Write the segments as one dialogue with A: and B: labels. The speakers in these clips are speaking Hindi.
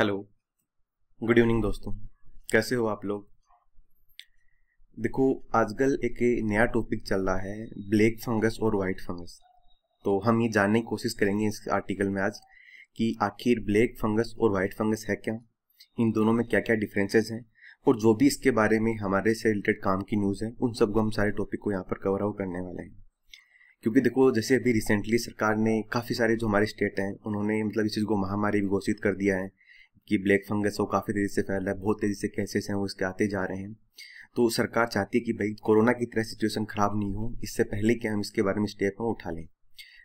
A: हेलो गुड इवनिंग दोस्तों कैसे हो आप लोग देखो आजकल एक नया टॉपिक चल रहा है ब्लैक फंगस और वाइट फंगस तो हम ये जानने की कोशिश करेंगे इस आर्टिकल में आज कि आखिर ब्लैक फंगस और वाइट फंगस है क्या इन दोनों में क्या क्या डिफरेंसेस हैं और जो भी इसके बारे में हमारे से रिलेटेड काम की न्यूज़ है उन सबको हम सारे टॉपिक को यहाँ पर कवर आउट करने वाले हैं क्योंकि देखो जैसे अभी रिसेंटली सरकार ने काफ़ी सारे जो हमारे स्टेट हैं उन्होंने मतलब इस चीज़ को महामारी भी घोषित कर दिया है कि ब्लैक फंगस वो काफ़ी तेज़ी से फैल रहा है बहुत तेज़ी से केसेस हैं वो इसके आते जा रहे हैं तो सरकार चाहती है कि भाई कोरोना की तरह सिचुएशन ख़राब नहीं हो इससे पहले क्या हम इसके बारे में स्टेप हम उठा लें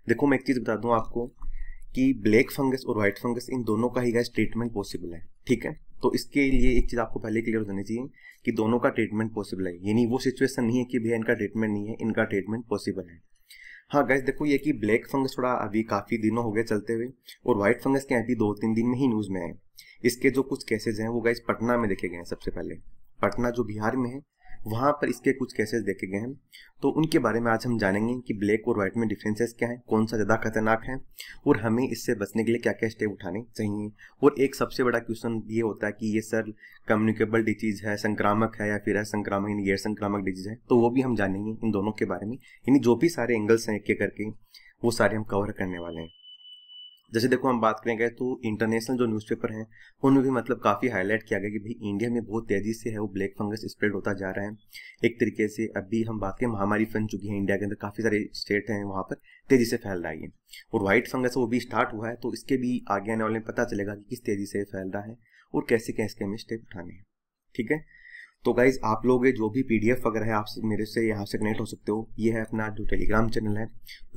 A: देखो मैं एक चीज़ बता दूँ आपको कि ब्लैक फंगस और वाइट फंगस इन दोनों का ही गैस ट्रीटमेंट पॉसिबल है ठीक है तो इसके लिए एक चीज़ आपको पहले क्लियर होनी चाहिए कि दोनों का ट्रीटमेंट पॉसिबल है यानी वो सिचुएशन नहीं है कि भैया इनका ट्रीटमेंट नहीं है इनका ट्रीटमेंट पॉसिबल है हाँ गैस देखो ये कि ब्लैक फंगस थोड़ा अभी काफ़ी दिनों हो गए चलते हुए और वाइट फंगस के अभी दो तीन दिन में ही न्यूज़ में आए इसके जो कुछ केसेज हैं वो गाइज पटना में देखे गए हैं सबसे पहले पटना जो बिहार में है वहाँ पर इसके कुछ केसेस देखे गए हैं तो उनके बारे में आज हम जानेंगे कि ब्लैक और व्हाइट में डिफरेंसेस क्या हैं कौन सा ज़्यादा खतरनाक है और हमें इससे बचने के लिए क्या क्या स्टेप उठाने चाहिए और एक सबसे बड़ा क्वेश्चन ये होता है कि ये सर कम्युनिकेबल डिजीज है संक्रामक है या फिर है संक्रामक यानी गैर संक्रामक डिजीज है तो वो भी हम जानेंगे इन दोनों के बारे में यानी जो भी सारे एंगल्स हैं एक एक करके वो सारे हम कवर करने वाले हैं जैसे देखो हम बात करेंगे तो इंटरनेशनल जो न्यूज़पेपर हैं उनमें भी मतलब काफ़ी हाईलाइट किया गया कि भाई इंडिया में बहुत तेज़ी से है वो ब्लैक फंगस स्प्रेड होता जा रहा है एक तरीके से अभी हम बात करें महामारी फैल चुकी है इंडिया के अंदर काफ़ी सारे स्टेट हैं वहाँ पर तेज़ी से फैल रहा है और वाइट फंगस वो भी स्टार्ट हुआ है तो इसके भी आगे आने वाले पता चलेगा कि किस तेज़ी से फैल रहा है और कैसे कैसे हमें स्टेप उठाने हैं ठीक है तो गाइज आप लोग जो भी पीडीएफ वगैरह है आप मेरे से यहाँ से कनेक्ट हो सकते हो ये है अपना जो टेलीग्राम चैनल है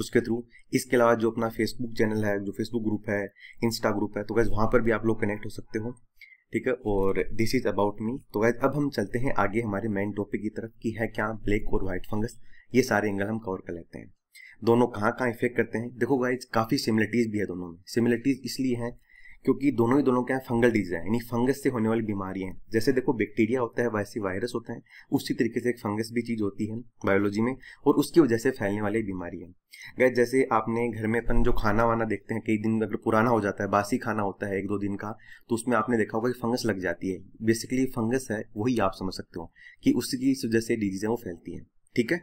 A: उसके थ्रू इसके अलावा जो अपना फेसबुक चैनल है जो फेसबुक ग्रुप है इंस्टा ग्रुप है तो गाइज वहाँ पर भी आप लोग कनेक्ट हो सकते हो ठीक है और दिस इज अबाउट मी तो गाइज अब हम चलते हैं आगे हमारे मेन टॉपिक की तरफ कि है क्या ब्लैक और व्हाइट फंगस ये सारे एंगल हम कवर कर लेते हैं दोनों कहाँ कहाँ इफेक्ट करते हैं देखो गाइज काफ़ी सिमिलिटीज़ भी है दोनों में सिमिलिटीज़ इसलिए हैं क्योंकि दोनों ही दोनों क्या है फंगल डिजीज है यानी फंगस से होने वाली बीमारियां हैं जैसे देखो बैक्टीरिया होता है वैसे वायरस होता है उसी तरीके से एक फंगस भी चीज़ होती है बायोलॉजी में और उसकी वजह से फैलने वाली बीमारी है गैस जैसे आपने घर में अपन जो खाना वाना देखते हैं कई दिन अगर पुराना हो जाता है बासी खाना होता है एक दो दिन का तो उसमें आपने देखा होगा कि फंगस लग जाती है बेसिकली फंगस है वही आप समझ सकते हो कि उसकी इस वजह से डिजीज़ें वो फैलती हैं ठीक है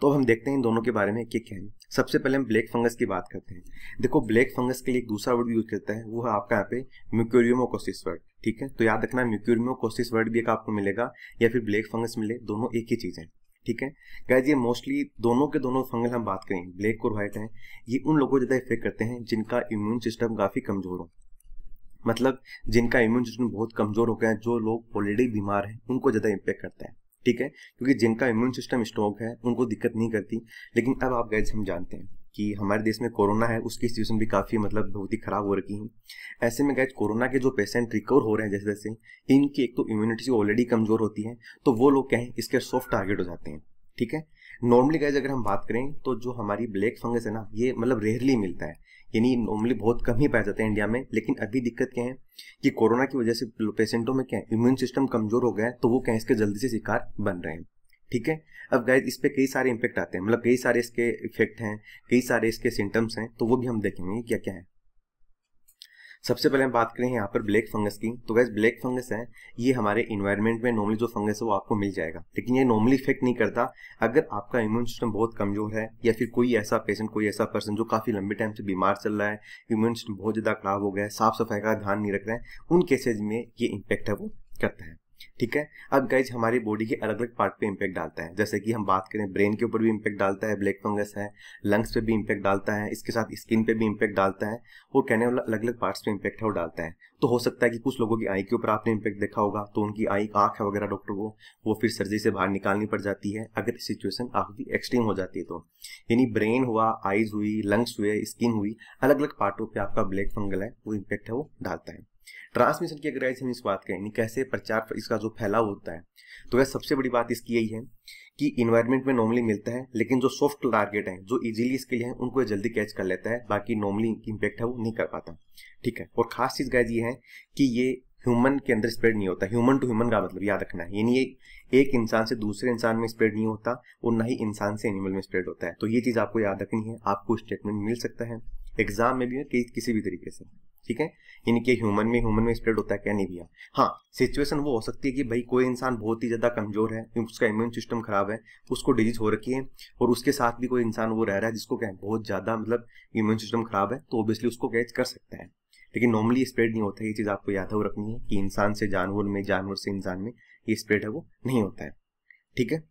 A: तो अब हम देखते हैं इन दोनों के बारे में क्या क्या है सबसे पहले हम ब्लैक फंगस की बात करते हैं देखो ब्लैक फंगस के लिए एक दूसरा वर्ड यूज करता है वो है आपका यहाँ पे म्यूक्यूरियोमोकोसिस वर्ड ठीक है तो याद रखना म्यूक्यूरियोमोकोसिस वर्ड भी एक आपको मिलेगा या फिर ब्लैक फंगस मिले दोनों एक ही चीज़ है ठीक है गाइज ये मोस्टली दोनों के दोनों फंगल हम बात करें ब्लैक और व्हाइट है ये उन लोगों को ज़्यादा इफेक्ट करते हैं जिनका इम्यून सिस्टम काफ़ी कमज़ोर हो मतलब जिनका इम्यून सिस्टम बहुत कमज़ोर हो गया है जो लोग ऑलरेडी बीमार हैं उनको ज़्यादा इम्पेक्ट करता है ठीक है क्योंकि जिनका इम्यून सिस्टम स्ट्रॉन्ग है उनको दिक्कत नहीं करती लेकिन अब आप गैस हम जानते हैं कि हमारे देश में कोरोना है उसकी सिचुएशन भी काफ़ी मतलब बहुत ही ख़राब हो रखी है ऐसे में गैज कोरोना के जो पेशेंट रिकवर हो रहे हैं जैसे जैसे इनकी एक तो इम्यूनिटी ऑलरेडी कमज़ोर होती है तो वो लोग क्या है इसके सॉफ्ट टारगेट हो जाते हैं ठीक है नॉर्मली गाइज अगर हम बात करें तो जो हमारी ब्लैक फंगस है ना ये मतलब रेयरली मिलता है यानी नॉर्मली बहुत कम ही पाए जाते हैं इंडिया में लेकिन अभी दिक्कत क्या है कि कोरोना की वजह से पेशेंटों में क्या है इम्यून सिस्टम कमजोर हो गया है तो वो क्या इसके जल्दी से शिकार बन रहे हैं ठीक है अब गाइज इस पर कई सारे इम्पेक्ट आते हैं मतलब कई सारे इसके इफेक्ट हैं कई सारे इसके सिम्टम्स हैं तो वो भी हम देखेंगे क्या क्या है सबसे पहले हम बात करें यहाँ पर ब्लैक फंगस की तो गैस ब्लैक फंगस है ये हमारे इन्वायरमेंट में नॉर्मली जो फंगस है वो आपको मिल जाएगा लेकिन ये नॉर्मली इफेक्ट नहीं करता अगर आपका इम्यून सिस्टम बहुत कमजोर है या फिर कोई ऐसा पेशेंट कोई ऐसा पर्सन जो काफ़ी लंबे टाइम से बीमार चल रहा है इम्यून सिस्टम बहुत ज़्यादा खराब हो गया है साफ सफाई का ध्यान नहीं रख रहे हैं उन केसेज में ये इम्पेक्ट है वो करता है ठीक है अब गाइज हमारी बॉडी के अलग अलग पार्ट पे इम्पैक्ट डालता है जैसे कि हम बात करें ब्रेन के ऊपर भी इम्पैक्ट डालता है ब्लैक फंगस है लंग्स पे भी इम्पैक्ट डालता है इसके साथ स्किन पे भी इम्पैक्ट डालता है और कहने वाला अलग अलग पार्ट्स पे इम्पैक्ट है वो डालता है तो हो सकता है कि कुछ लोगों की आई के ऊपर आपने इम्पैक्ट देखा होगा तो उनकी आई आंख है वगैरह डॉक्टर को वो फिर सर्जरी से बाहर निकालनी पड़ जाती है अगर सिचुएशन काफ़ी एक्सट्रीम हो जाती है तो यानी ब्रेन हुआ आईज हुई लंग्स हुए स्किन हुई अलग अलग पार्टों पर आपका ब्लैक फंगल है वो इम्पैक्ट है वो डालता है ट्रांसमिशन की अगर हम इस बात करें कैसे प्रचार इसका जो फैलाव होता है तो वह सबसे बड़ी बात इसकी यही है कि इन्वायरमेंट में नॉर्मली मिलता है लेकिन जो सॉफ्ट टारगेट हैं जो इजीली इसके लिए हैं उनको जल्दी कैच कर लेता है बाकी नॉर्मली इम्पैक्ट है वो नहीं कर पाता ठीक है और खास चीज़ गाइज ये है कि ये ह्यूमन के अंदर स्प्रेड नहीं होता ह्यूमन टू ह्यूमन का मतलब याद रखना है यानी एक इंसान से दूसरे इंसान में स्प्रेड नहीं होता और ना ही इंसान से एनिमल में स्प्रेड होता है तो ये चीज़ आपको याद रखनी है आपको स्टेटमेंट मिल सकता है एग्जाम में भी है कि, किसी भी तरीके से ठीक है यानी कि ह्यूमन में ह्यूमन में स्प्रेड होता है क्या नहीं भी हाँ सिचुएशन वो हो सकती है कि भाई कोई इंसान बहुत ही ज़्यादा कमजोर है उसका इम्यून सिस्टम खराब है उसको डिजीज हो रखी है और उसके साथ भी कोई इंसान वो रह रहा है जिसको क्या बहुत ज़्यादा मतलब इम्यून सिस्टम खराब है तो ऑब्वियसली उसको कैच कर सकता है लेकिन नॉर्मली स्प्रेड नहीं होता है ये चीज़ आपको याद हो रखनी है कि इंसान से जानवर में जानवर से इंसान में ये स्प्रेड है वो नहीं होता है ठीक है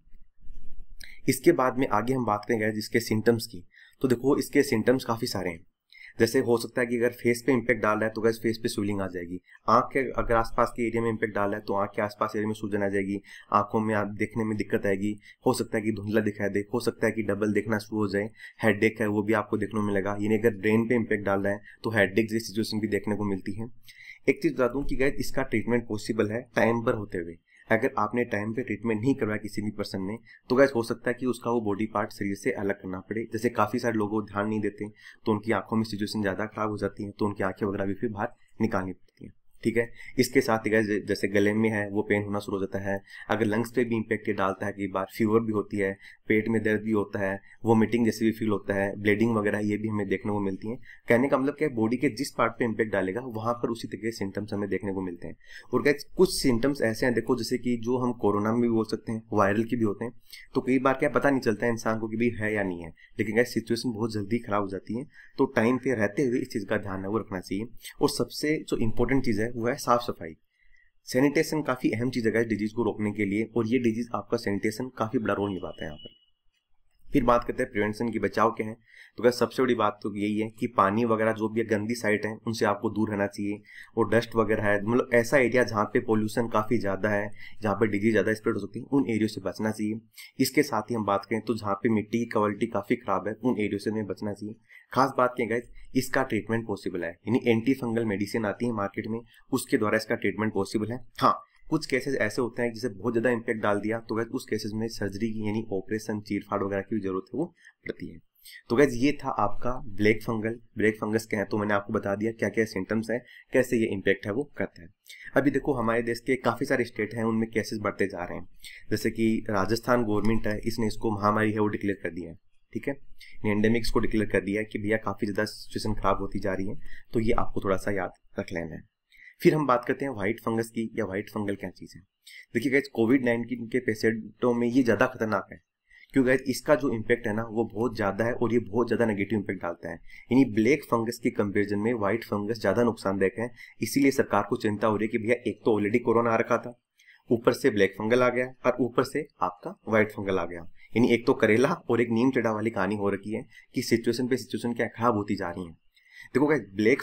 A: इसके बाद में आगे हम बात करेंगे जिसके सिम्टम्स की तो देखो इसके सिम्टम्स काफ़ी सारे हैं जैसे हो सकता है कि अगर फेस पे इम्पैक्ट डाल रहा है तो गैस फेस पे स्वेलिंग आ जाएगी आँख के अगर आसपास के एरिया में इम्पैक्ट डाल रहा है तो आँख के आसपास एरिया में सूजन आ जाएगी आंखों में आप देखने में दिक्कत आएगी हो सकता है कि धुंधला दिखाई दे हो सकता है कि डबल देखना शुरू हो जाए हेड है वो भी आपको देखने में लगा यानी अगर ब्रेन पर इम्पैक्ट डाल रहा है तो हेड जैसी सिचुएशन भी देखने को मिलती है एक चीज़ बता दूँ कि गैस इसका ट्रीटमेंट पॉसिबल है टाइम पर होते हुए अगर आपने टाइम पे ट्रीटमेंट नहीं करवाया किसी भी पर्सन ने तो गैस हो सकता है कि उसका वो बॉडी पार्ट शरीर से अलग करना पड़े जैसे काफ़ी सारे लोग ध्यान नहीं देते तो उनकी आंखों में सिचुएशन ज़्यादा खराब हो जाती है तो उनकी आंखें वगैरह भी फिर बाहर निकालनी पड़ती ठीक है इसके साथ ही जैसे गले में है वो पेन होना शुरू हो जाता है अगर लंग्स पे भी इम्पेक्ट ये डालता है कई बार फीवर भी होती है पेट में दर्द भी होता है वोमिटिंग जैसे भी फील होता है ब्लीडिंग वगैरह ये भी हमें देखने को मिलती है कहने का मतलब क्या है बॉडी के जिस पार्ट पे इम्पेक्ट डालेगा वहां पर उसी तरीके के सिम्टम्स हमें देखने को मिलते हैं और क्या कुछ सिम्टम्स ऐसे हैं देखो जैसे कि जो हम कोरोना में भी बोल सकते हैं वायरल के भी होते हैं तो कई बार क्या पता नहीं चलता है इंसान को कि भाई है या नहीं है लेकिन क्या सिचुएशन बहुत जल्दी खराब हो जाती है तो टाइम पे रहते हुए इस चीज़ का ध्यान है वो रखना चाहिए और सबसे जो इंपॉर्टेंट चीज़ है वो है साफ सफाई सैनिटेशन काफ़ी अहम चीज़ है डिजीज़ को रोकने के लिए और ये डिजीज़ आपका सैनिटेशन काफ़ी बड़ा रोल निभाता है यहाँ पर फिर बात करते हैं प्रिवेंशन की बचाव के हैं तो क्या सबसे बड़ी बात तो यही है कि पानी वगैरह जो भी गंदी साइट है उनसे आपको दूर रहना चाहिए और डस्ट वगैरह है मतलब ऐसा एरिया जहाँ पे पोल्यूशन काफ़ी ज़्यादा है जहाँ पे डिजीज ज़्यादा स्प्रेड हो सकती है उन एरियो से बचना चाहिए इसके साथ ही हम बात करें तो जहाँ पे मिट्टी की क्वालिटी काफ़ी ख़राब है उन एरियो से हमें बचना चाहिए खास बात क्या गाइज इसका ट्रीटमेंट पॉसिबल है यानी एंटी फंगल मेडिसिन आती है मार्केट में उसके द्वारा इसका ट्रीटमेंट पॉसिबल है हाँ कुछ केसेस ऐसे होते हैं जिसे बहुत ज़्यादा इम्पैक्ट डाल दिया तो गैस उस केसेस में सर्जरी की यानी ऑपरेशन चीरफाड़ वगैरह की जरूरत है वो पड़ती है तो गैस ये था आपका ब्लैक फंगल ब्लैक फंगस क्या है तो मैंने आपको बता दिया क्या क्या सिम्टम्स हैं कैसे ये इम्पैक्ट है वो करता है अभी देखो हमारे देश के काफ़ी सारे स्टेट हैं उनमें केसेस बढ़ते जा रहे हैं जैसे कि राजस्थान गवर्नमेंट है इसने इसको महामारी है वो डिक्लेयर कर दिया है ठीक है एंडेमिक्स को डिक्लेयर कर दिया है कि भैया काफ़ी ज़्यादा सिचुएशन खराब होती जा रही है तो ये आपको थोड़ा सा याद रख लेना है फिर हम बात करते हैं व्हाइट फंगस की या व्हाइट फंगल क्या चीज़ है देखिए गैस कोविड नाइन्टीन के पेशेंटों में ये ज़्यादा खतरनाक है क्योंकि गैस इसका जो इम्पैक्ट है ना वो बहुत ज़्यादा है और ये बहुत ज़्यादा नेगेटिव इम्पैक्ट डालता है यानी ब्लैक फंगस के कंपेरिजन में व्हाइट फंगस ज़्यादा नुकसानदायक है इसीलिए सरकार को चिंता हो रही है कि भैया एक तो ऑलरेडी कोरोना आ रखा था ऊपर से ब्लैक फंगल आ गया और ऊपर से आपका व्हाइट फंगल आ गया यानी एक तो करेला और एक नीम चढ़ा वाली कहानी हो रखी है कि सिचुएशन पे सिचुएशन क्या खराब होती जा रही है देखो गाइज ब्लैक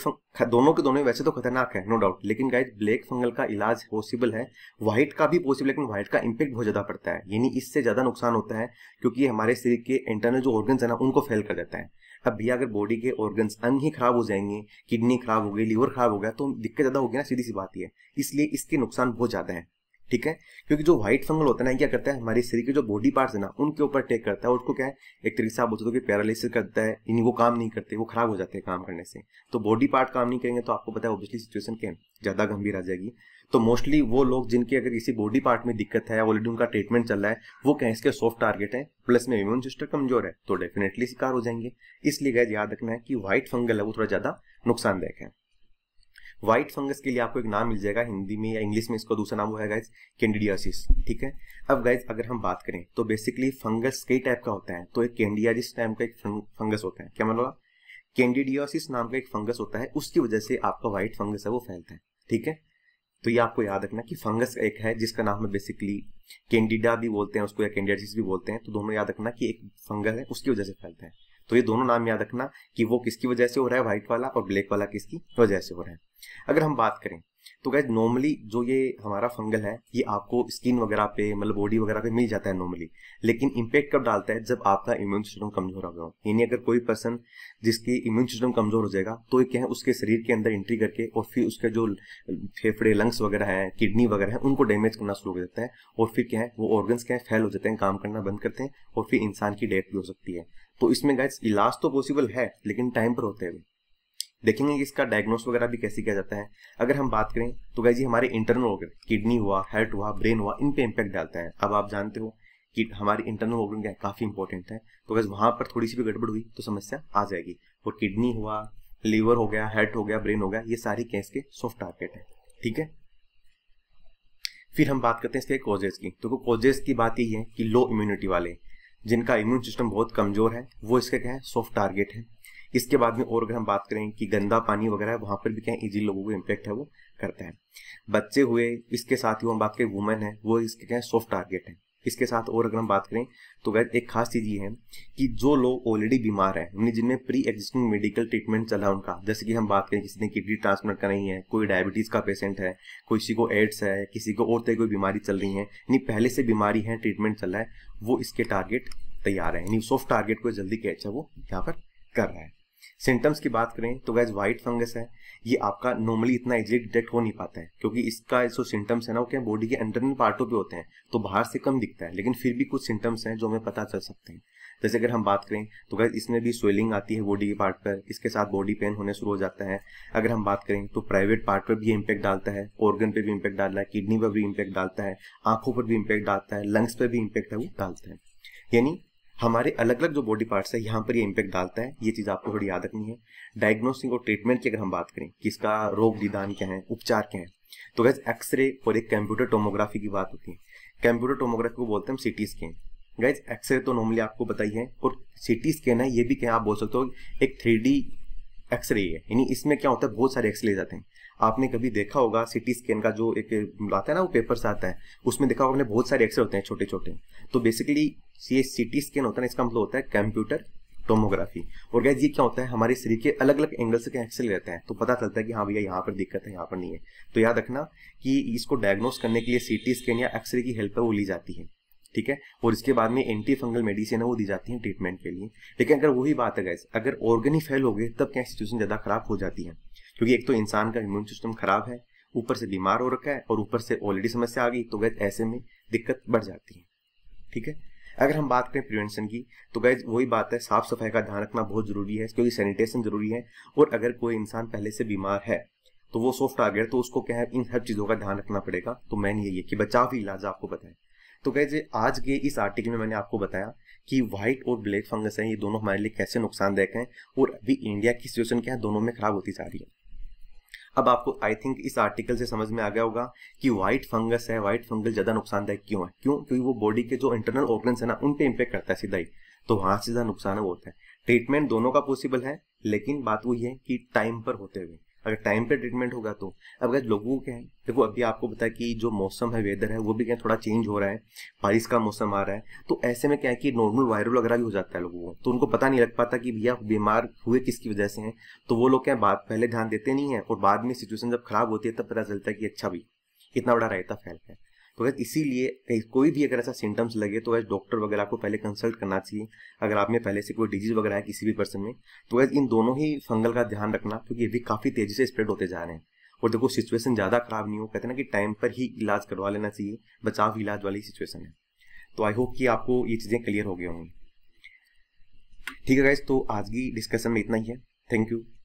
A: दोनों के दोनों वैसे तो खतरनाक है नो डाउट लेकिन गाइज ब्लैक फंगल का इलाज पॉसिबल है व्हाइट का भी पॉसिबल लेकिन व्हाइट का इम्पैक्ट बहुत ज़्यादा पड़ता है यानी इससे ज़्यादा नुकसान होता है क्योंकि हमारे शरीर के इंटरनल जो ऑर्गन्स है ना उनको फेल कर देता है अब भैया अगर बॉडी के ऑर्गन्स अंग ही खराब हो जाएंगे किडनी खराब हो गई लीवर खराब हो गया तो दिक्कत ज़्यादा हो गया ना सीधी सी बात ही है इसलिए इसके नुकसान बहुत ज़्यादा है ठीक है क्योंकि जो व्हाइट फंगल होता है ना क्या करता है हमारे शरीर के जो बॉडी पार्ट्स है ना उनके ऊपर टेक करता है उसको क्या है एक तरीके से आप बोलते हो कि पैरालिसिस करता है यानी वो काम नहीं करते वो खराब हो जाते हैं काम करने से तो बॉडी पार्ट काम नहीं करेंगे तो आपको पता है ऑब्वियसली सिचुएशन क्या ज़्यादा गंभीर आ जाएगी तो मोस्टली वो लोग जिनकी अगर किसी बॉडी पार्ट में दिक्कत है ऑलरेडी उनका ट्रीटमेंट चल रहा है वो कहें इसके सॉफ्ट टारगेट है प्लस में इम्यून सिस्टम कमजोर है तो डेफिनेटली शिकार हो जाएंगे इसलिए गैस याद रखना है कि व्हाइट फंगल है वो थोड़ा ज़्यादा नुकसानदायक है व्हाइट फंगस के लिए आपको एक नाम मिल जाएगा हिंदी में या इंग्लिश में इसका दूसरा नाम वो है गाइज कैंडिडियासिस ठीक है अब गाइज अगर हम बात करें तो बेसिकली फंगस कई टाइप का होता है तो एक कैंडियाजिस टाइप का एक फंगस होता है क्या मतलब कैंडिडियासिस नाम का एक फंगस होता है उसकी वजह से आपका व्हाइट फंगस है वो फैलता है ठीक है तो ये आपको याद रखना कि फंगस एक है जिसका नाम है बेसिकली कैंडिडा भी बोलते हैं उसको या कैंडियाजिस भी बोलते हैं तो दोनों याद रखना कि एक फंगस है उसकी वजह से फैलता है तो ये दोनों नाम याद रखना कि वो किसकी वजह से हो रहा है व्हाइट वाला और ब्लैक वाला किसकी वजह से हो रहा है अगर हम बात करें तो गैज नॉर्मली जो ये हमारा फंगल है ये आपको स्किन वगैरह पे मतलब बॉडी वगैरह पे मिल जाता है नॉर्मली लेकिन इम्पेक्ट कब डालता है जब आपका इम्यून सिस्टम कमजोर हो गया हो यानी अगर कोई पर्सन जिसकी इम्यून सिस्टम कमजोर हो जाएगा तो ये क्या है उसके शरीर के अंदर एंट्री करके और फिर उसके जो फेफड़े लंग्स वगैरह है किडनी वगैरह है उनको डैमेज करना शुरू हो जाता है और फिर क्या है वो ऑर्गन्स क्या है फैल हो जाते हैं काम करना बंद करते हैं और फिर इंसान की डेथ भी हो सकती है तो इसमें गाइस इलाज तो पॉसिबल है लेकिन टाइम पर होते हुए देखेंगे कि इसका डायग्नोस वगैरह भी कैसे किया जाता है अगर हम बात करें तो गाइज ये हमारे इंटरनल ऑर्गन किडनी हुआ हार्ट हुआ ब्रेन हुआ इन पे इम्पैक्ट डालता है अब आप जानते हो कि हमारे इंटरनल ऑर्गन क्या काफ़ी इंपॉर्टेंट है तो गैस वहां पर थोड़ी सी भी गड़बड़ हुई तो समस्या आ जाएगी और किडनी हुआ लीवर हो गया हार्ट हो गया ब्रेन हो गया ये सारी कैस के सॉफ्ट टारगेट है ठीक है फिर हम बात करते हैं इसके कॉजेज की तो कॉजेज की बात यही है कि लो इम्यूनिटी वाले जिनका इम्यून सिस्टम बहुत कमजोर है वो इसके क्या है सॉफ्ट टारगेट है इसके बाद में और अगर हम बात करें कि गंदा पानी वगैरह है वहाँ पर भी क्या इजी लोगों को इम्पेक्ट है वो करता है बच्चे हुए इसके साथ ही हम बात करें वुमेन है वो इसके क्या है सॉफ्ट टारगेट है इसके साथ और अगर हम बात करें तो वैद एक खास चीज़ ये है कि जो लोग ऑलरेडी बीमार हैं यानी जिनमें प्री एग्जिस्टिंग मेडिकल ट्रीटमेंट चला उनका जैसे कि हम बात करें किसी ने किडनी ट्रांसप्लांट कराई है कोई डायबिटीज़ का पेशेंट है कोई किसी को एड्स है किसी को और तरह कोई बीमारी चल रही है यानी पहले से बीमारी है ट्रीटमेंट चल रहा है वो इसके टारगेट तैयार है यानी सॉफ्ट टारगेट को जल्दी कैच है वो यहाँ पर कर रहा है सिम्टम्स की बात करें तो गैस वाइट फंगस है ये आपका नॉर्मली इतना इजिली डिटेक्ट हो नहीं पाता है क्योंकि इसका जो सिम्टम्स है ना वो क्या बॉडी के अंडरनल पार्टों पे होते हैं तो बाहर से कम दिखता है लेकिन फिर भी कुछ सिम्टम्स हैं जो हमें पता चल सकते हैं जैसे अगर हम बात करें तो गैस इसमें भी स्वेलिंग आती है बॉडी के पार्ट पर इसके साथ बॉडी पेन होने शुरू हो जाता है अगर हम बात करें तो प्राइवेट पार्ट पर भी इम्पैक्ट डालता है ऑर्गन पर भी इम्पैक्ट डाल है किडनी पर भी इम्पैक्ट डालता है आंखों पर भी इम्पैक्ट डालता है लंग्स पर भी इम्पैक्ट है वो डालता है यानी हमारे अलग अलग जो बॉडी पार्ट्स है यहाँ पर ये इम्पैक्ट डालता है ये चीज़ आपको थोड़ी याद रखनी है डायग्नोसिंग और ट्रीटमेंट की अगर हम बात करें कि इसका रोग निदान क्या है उपचार क्या है तो गैस एक्सरे और एक कंप्यूटर टोमोग्राफी की बात होती है कंप्यूटर टोमोग्राफी को बोलते हैं हम सिटी स्कैन गैस एक्सरे तो नॉर्मली आपको बताई है और सिटी स्कैन है ये भी क्या आप बोल सकते हो एक थ्री एक्सरे है यानी इसमें क्या होता है बहुत सारे एक्सरे जाते हैं आपने कभी देखा होगा सिटी स्कैन का जो एक आता है ना वो पेपर से आता है उसमें देखा होगा बहुत सारे एक्सरे होते हैं छोटे छोटे तो बेसिकली ये सिटी स्कैन होता है इसका मतलब होता है कंप्यूटर टोमोग्राफी और गैस ये क्या होता है हमारे शरीर के अलग अलग एंगल से एक्सरे लेते हैं तो पता चलता है कि हाँ भैया यहाँ पर दिक्कत है यहाँ पर नहीं है तो याद रखना कि इसको डायग्नोस करने के लिए सिटी स्कैन या एक्सरे की हेल्प है वो ली जाती है ठीक है और इसके बाद में एंटी फंगल मेडिसिन है वो दी जाती है ट्रीटमेंट के लिए लेकिन अगर वही बात है गैस अगर ऑर्गेनिक ही फेल हो गए तब क्या सिचुएशन ज़्यादा खराब हो जाती है क्योंकि एक तो इंसान का इम्यून सिस्टम खराब है ऊपर से बीमार हो रखा है और ऊपर से ऑलरेडी समस्या आ गई तो गैज ऐसे में दिक्कत बढ़ जाती है ठीक है अगर हम बात करें प्रिवेंशन की तो गैज वही बात है साफ सफाई का ध्यान रखना बहुत जरूरी है क्योंकि सैनिटेशन जरूरी है और अगर कोई इंसान पहले से बीमार है तो वो सॉफ्ट आ गया तो उसको क्या है इन सब चीज़ों का ध्यान रखना पड़ेगा तो मैंने यही कि बचाव ही इलाज आपको बताए तो गैज आज के इस आर्टिकल में मैंने आपको बताया कि व्हाइट और ब्लैक फंगस है ये दोनों हमारे लिए कैसे नुकसानदायक हैं और अभी इंडिया की सिचुएशन क्या है दोनों में खराब होती जा रही है अब आपको आई थिंक इस आर्टिकल से समझ में आ गया होगा कि व्हाइट फंगस है व्हाइट फंगल ज्यादा नुकसानदायक क्यों है क्यों क्योंकि वो बॉडी के जो इंटरनल ऑर्गन है ना उन पर इम्पेक्ट करता है सीधा ही तो वहां से ज्यादा नुकसान होता है ट्रीटमेंट दोनों का पॉसिबल है लेकिन बात वही है कि टाइम पर होते हुए अगर टाइम पे ट्रीटमेंट होगा तो अब अगर लोगों को क्या है देखो अभी आपको बताया कि जो मौसम है वेदर है वो भी क्या थोड़ा चेंज हो रहा है बारिश का मौसम आ रहा है तो ऐसे में क्या है कि नॉर्मल वायरल वगैरह भी हो जाता है लोगों को तो उनको पता नहीं लग पाता कि भैया बीमार हुए किसकी वजह से हैं तो वो लोग क्या बात पहले ध्यान देते नहीं है और बाद में सिचुएशन जब खराब होती है तब पता चलता है कि अच्छा भी कितना बड़ा रहता फैल है तो वैसे इसीलिए कोई भी अगर ऐसा सिम्टम्स लगे तो वैसे डॉक्टर वगैरह को पहले कंसल्ट करना चाहिए अगर आप में पहले से कोई डिजीज वगैरह है किसी भी पर्सन में तो वैसे इन दोनों ही फंगल का ध्यान रखना क्योंकि ये भी काफ़ी तेज़ी से स्प्रेड होते जा रहे हैं और देखो सिचुएशन ज़्यादा खराब नहीं हो कहते ना कि टाइम पर ही इलाज करवा लेना चाहिए बचाव इलाज वाली सिचुएशन है तो आई होप कि आपको ये चीज़ें क्लियर हो गई होंगी ठीक है गाइज तो आज की डिस्कशन में इतना ही है थैंक यू